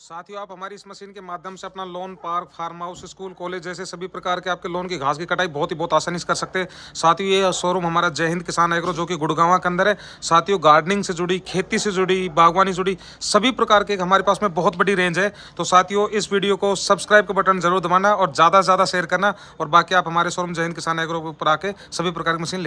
साथियों आप हमारी इस मशीन के माध्यम से अपना lawn park farm house school college जैसे सभी प्रकार के आपके लोन की घास की कटाई बहुत ही बहुत आसानी से कर सकते हैं साथियों ये शोरूम हमारा जय हिंद किसान एग्रो जो कि गुड़गावा के अंदर है साथियों गार्डनिंग से जुड़ी खेती से जुड़ी बागवानी से जुड़ी सभी प्रकार के हमारे पास में बहुत बड़ी रेंज है तो साथियों इस वीडियो को सब्सक्राइब का बटन जरूर दबाना और ज़्यादा से ज़्यादा शेयर करना और बाकी आप हमारे शोरूम जय हिंद किसान एग्रो पर आके सभी प्रकार की मशीन ले